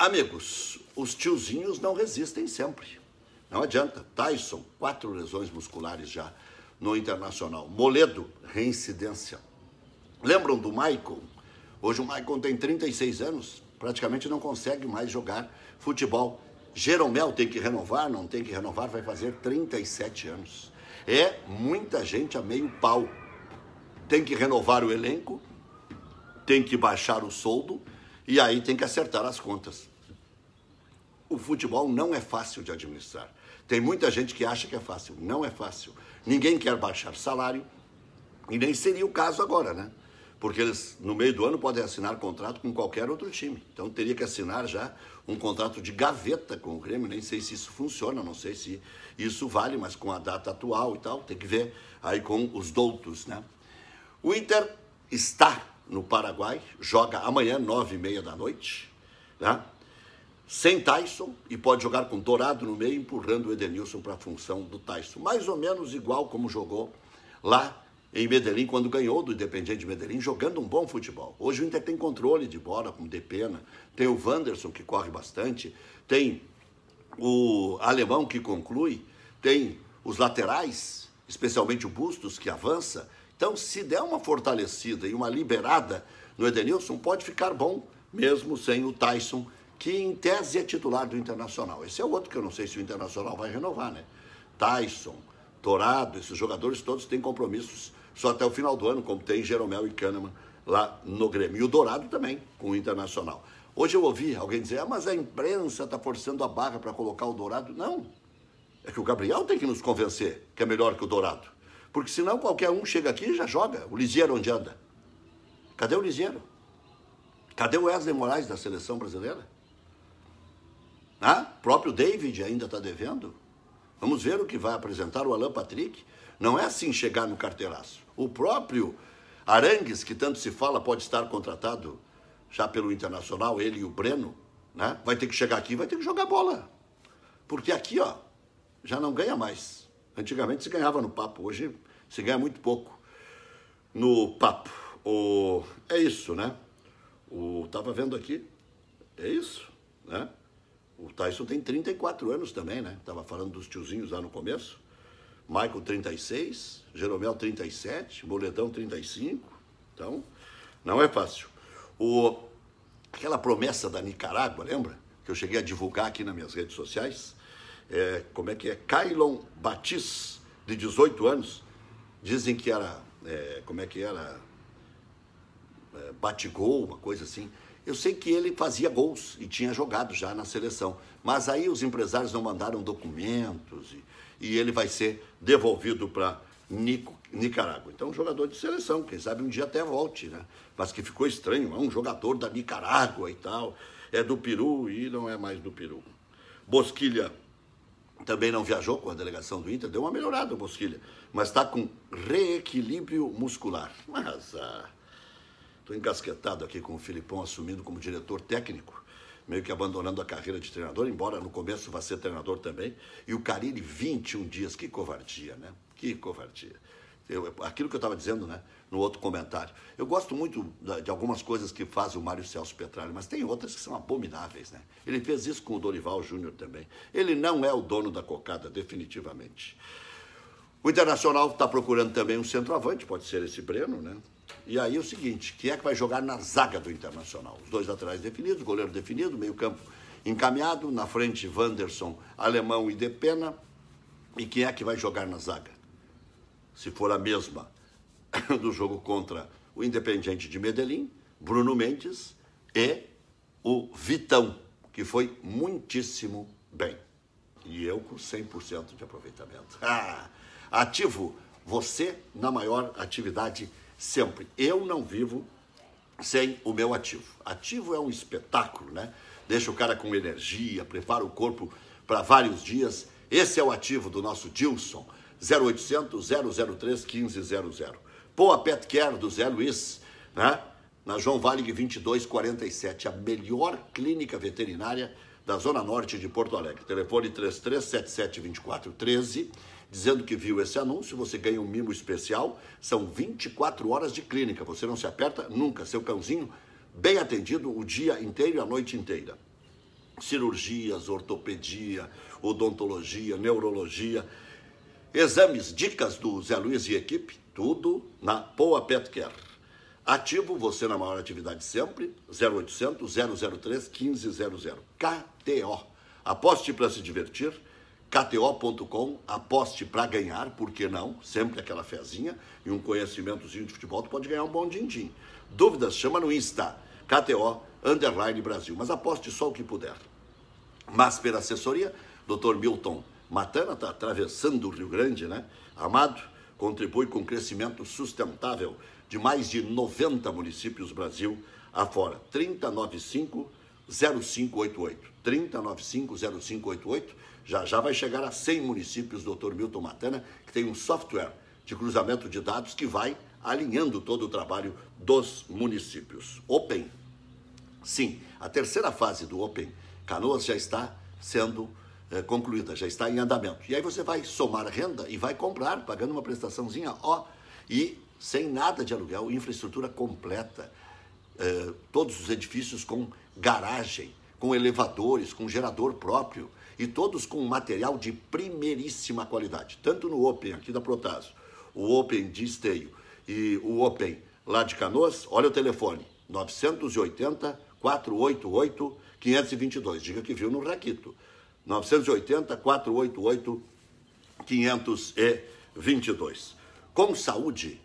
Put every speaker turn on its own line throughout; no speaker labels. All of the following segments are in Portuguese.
Amigos, os tiozinhos não resistem sempre. Não adianta. Tyson, quatro lesões musculares já no Internacional. Moledo, reincidência. Lembram do Maicon? Hoje o Maicon tem 36 anos, praticamente não consegue mais jogar futebol. Jeromel tem que renovar, não tem que renovar, vai fazer 37 anos. É muita gente a meio pau. Tem que renovar o elenco, tem que baixar o soldo, e aí tem que acertar as contas. O futebol não é fácil de administrar. Tem muita gente que acha que é fácil. Não é fácil. Ninguém quer baixar salário. E nem seria o caso agora, né? Porque eles, no meio do ano, podem assinar contrato com qualquer outro time. Então teria que assinar já um contrato de gaveta com o Grêmio. Nem sei se isso funciona, não sei se isso vale, mas com a data atual e tal, tem que ver aí com os doutos, né? O Inter está no Paraguai, joga amanhã, nove e meia da noite, né? sem Tyson e pode jogar com Dourado no meio, empurrando o Edenilson para a função do Tyson. Mais ou menos igual como jogou lá em Medellín, quando ganhou do Independiente de Medellín, jogando um bom futebol. Hoje o Inter tem controle de bola como de pena tem o Wanderson que corre bastante, tem o alemão que conclui, tem os laterais, especialmente o Bustos que avança, então, se der uma fortalecida e uma liberada no Edenilson, pode ficar bom, mesmo sem o Tyson, que em tese é titular do Internacional. Esse é o outro que eu não sei se o Internacional vai renovar, né? Tyson, Torado, esses jogadores todos têm compromissos só até o final do ano, como tem Jeromel e Kahneman lá no Grêmio. E o Dourado também, com o Internacional. Hoje eu ouvi alguém dizer, ah, mas a imprensa está forçando a barra para colocar o Dourado. Não, é que o Gabriel tem que nos convencer que é melhor que o Dourado. Porque senão qualquer um chega aqui e já joga. O Liseiro onde anda? Cadê o Liseiro? Cadê o Wesley Moraes da seleção brasileira? Ah, próprio David ainda está devendo. Vamos ver o que vai apresentar o Alan Patrick. Não é assim chegar no carteiraço. O próprio Arangues, que tanto se fala, pode estar contratado já pelo Internacional, ele e o Breno, né? Vai ter que chegar aqui, vai ter que jogar bola. Porque aqui, ó, já não ganha mais. Antigamente se ganhava no papo, hoje se ganha muito pouco no papo. O, é isso, né? O tava vendo aqui, é isso, né? O Tyson tem 34 anos também, né? Tava falando dos tiozinhos lá no começo. Michael 36, Jeromel 37, Boletão 35. Então, não é fácil. O aquela promessa da Nicarágua, lembra? Que eu cheguei a divulgar aqui nas minhas redes sociais é, como é que é? Kailon Batiz, de 18 anos. Dizem que era, é, como é que era? É, batigol, uma coisa assim. Eu sei que ele fazia gols e tinha jogado já na seleção. Mas aí os empresários não mandaram documentos e, e ele vai ser devolvido para Nicarágua. Então, um jogador de seleção, quem sabe um dia até volte, né? Mas que ficou estranho, é um jogador da Nicarágua e tal, é do Peru e não é mais do Peru. Bosquilha também não viajou com a delegação do Inter, deu uma melhorada o Bosquilha, mas está com reequilíbrio muscular. Mas estou ah, encasquetado aqui com o Filipão assumindo como diretor técnico, meio que abandonando a carreira de treinador, embora no começo vá ser treinador também. E o Carille, 21 dias, que covardia, né? Que covardia. Eu, aquilo que eu estava dizendo, né? No outro comentário. Eu gosto muito de algumas coisas que faz o Mário Celso Petralho, mas tem outras que são abomináveis, né? Ele fez isso com o Dorival Júnior também. Ele não é o dono da cocada, definitivamente. O Internacional está procurando também um centroavante, pode ser esse Breno, né? E aí é o seguinte, quem é que vai jogar na zaga do Internacional? Os dois laterais definidos, goleiro definido, meio campo encaminhado, na frente Wanderson, Alemão e Depena. E quem é que vai jogar na zaga? se for a mesma do jogo contra o Independiente de Medellín, Bruno Mendes e o Vitão, que foi muitíssimo bem. E eu com 100% de aproveitamento. Ah, ativo, você na maior atividade sempre. Eu não vivo sem o meu ativo. Ativo é um espetáculo, né? Deixa o cara com energia, prepara o corpo para vários dias. Esse é o ativo do nosso Dilson 0800 003 1500. Pô, a Care do Zé Luiz, né? na João Vale 2247, a melhor clínica veterinária da Zona Norte de Porto Alegre. Telefone 33772413, dizendo que viu esse anúncio, você ganha um mimo especial. São 24 horas de clínica, você não se aperta nunca. Seu cãozinho bem atendido o dia inteiro e a noite inteira. Cirurgias, ortopedia, odontologia, neurologia Exames, dicas do Zé Luiz e equipe, tudo na Poa Petcare. Ativo, você na maior atividade sempre, 0800 003 1500. KTO. Aposte para se divertir, kto.com, aposte para ganhar, por que não? Sempre aquela fezinha e um conhecimentozinho de futebol, tu pode ganhar um bom din-din. Dúvidas, chama no Insta, KTO, underline Brasil, mas aposte só o que puder. Mas pela assessoria, Dr. Milton Matana está atravessando o Rio Grande, né? Amado contribui com o crescimento sustentável de mais de 90 municípios Brasil afora. 3095 3950588. Já já vai chegar a 100 municípios, doutor Milton Matana, que tem um software de cruzamento de dados que vai alinhando todo o trabalho dos municípios. Open. Sim, a terceira fase do Open Canoas já está sendo é, concluída, já está em andamento. E aí você vai somar renda e vai comprar, pagando uma prestaçãozinha, ó, e sem nada de aluguel, infraestrutura completa, é, todos os edifícios com garagem, com elevadores, com gerador próprio, e todos com material de primeiríssima qualidade, tanto no Open aqui da Protaso, o Open de Esteio e o Open lá de Canoas, olha o telefone, 980 488 522. Diga que viu no Raquito. 980 488 522. Com saúde,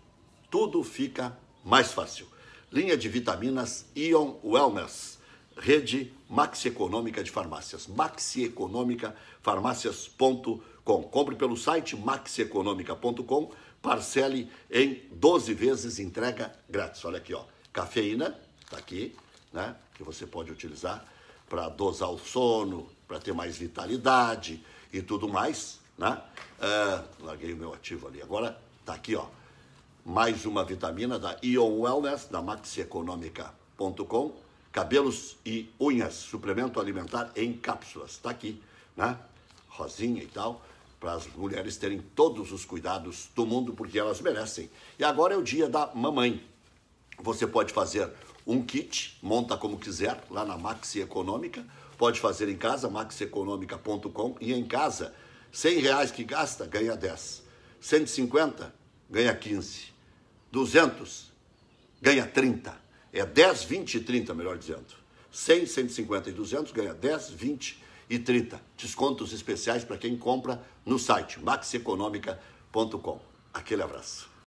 tudo fica mais fácil. Linha de vitaminas Ion Wellness. Rede Maxi Econômica de Farmácias. Maxi Econômica Farmácias.com. Compre pelo site maxieconômica.com. Parcele em 12 vezes, entrega grátis. Olha aqui, ó. Cafeína, tá aqui, né? Que você pode utilizar para dosar o sono, para ter mais vitalidade e tudo mais, né? É, larguei o meu ativo ali. Agora tá aqui, ó. Mais uma vitamina da Ion Wellness, da Econômica.com, Cabelos e unhas, suplemento alimentar em cápsulas. Tá aqui, né? Rosinha e tal para as mulheres terem todos os cuidados do mundo porque elas merecem. E agora é o dia da mamãe. Você pode fazer um kit, monta como quiser lá na Maxi Econômica Pode fazer em casa, maxeconômica.com, e em casa, 100 reais que gasta, ganha 10. 150, ganha 15. 200, ganha 30. É 10, 20 e 30, melhor dizendo. 100, 150 e 200 ganha 10, 20 e 30. Descontos especiais para quem compra no site maxeconômica.com. Aquele abraço.